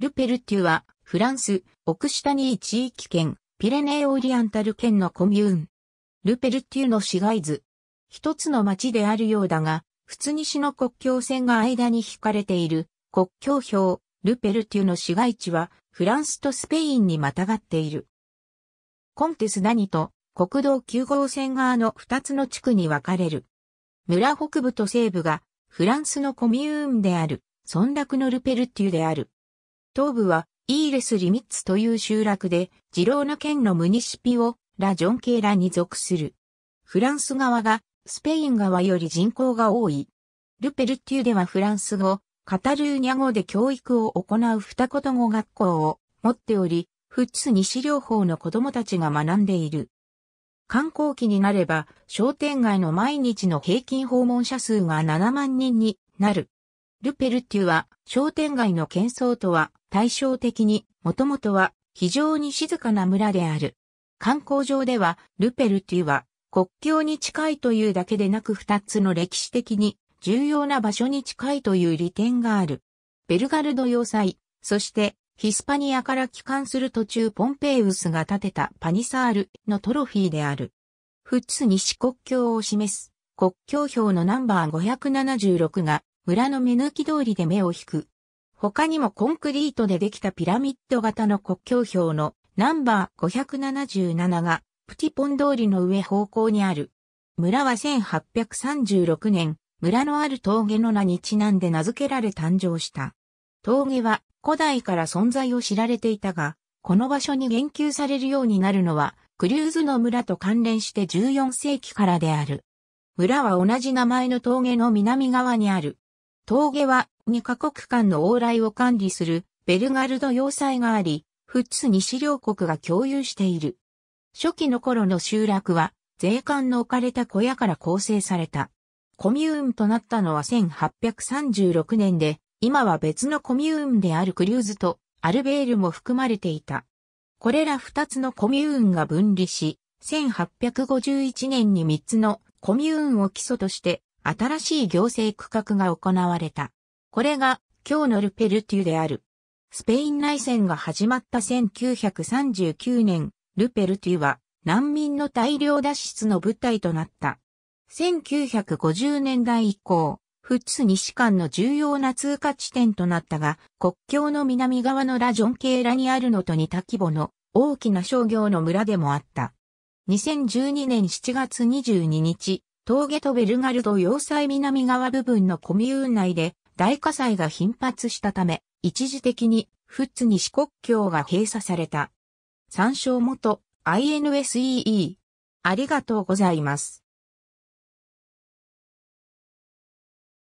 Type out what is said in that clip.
ルペルテュは、フランス、オクシタニー地域圏、ピレネーオリアンタル県のコミューン。ルペルテュの市街図。一つの町であるようだが、普通西の国境線が間に引かれている国境標、ルペルテュの市街地は、フランスとスペインにまたがっている。コンテスダニと国道9号線側の二つの地区に分かれる。村北部と西部がフランスのコミューンである、村落のルペルテュである。東部はイーレス・リミッツという集落で、ジローナ県のムニシピオ、ラ・ジョン系らに属する。フランス側が、スペイン側より人口が多い。ルペルテュではフランス語、カタルーニャ語で教育を行う二言語学校を持っており、富津西両方の子供たちが学んでいる。観光期になれば、商店街の毎日の平均訪問者数が7万人になる。ルペルテュは、商店街の喧騒とは対照的に、もともとは非常に静かな村である。観光上では、ルペルティは国境に近いというだけでなく二つの歴史的に重要な場所に近いという利点がある。ベルガルド要塞、そしてヒスパニアから帰還する途中ポンペイウスが建てたパニサールのトロフィーである。ッツ西国境を示す国境表のナンバー576が村の目抜き通りで目を引く他にもコンクリートでできたピラミッド型の国境標のナンバー577がプティポン通りの上方向にある。村は1836年、村のある峠の名にちなんで名付けられ誕生した。峠は古代から存在を知られていたが、この場所に言及されるようになるのは、クリューズの村と関連して14世紀からである。村は同じ名前の峠の南側にある。峠は2カ国間の往来を管理するベルガルド要塞があり、富津西両国が共有している。初期の頃の集落は、税関の置かれた小屋から構成された。コミューンとなったのは1836年で、今は別のコミューンであるクリューズとアルベールも含まれていた。これら2つのコミューンが分離し、1851年に3つのコミューンを基礎として新しい行政区画が行われた。これが今日のルペルテュである。スペイン内戦が始まった1939年、ルペルテュは難民の大量脱出の舞台となった。1950年代以降、富津西間の重要な通過地点となったが、国境の南側のラジョンケーラにあるのと似た規模の大きな商業の村でもあった。2012年7月22日、峠とベルガルド要塞南側部分のコミューン内で大火災が頻発したため、一時的に富津西国境が閉鎖された。参照元 INSEE。ありがとうございます。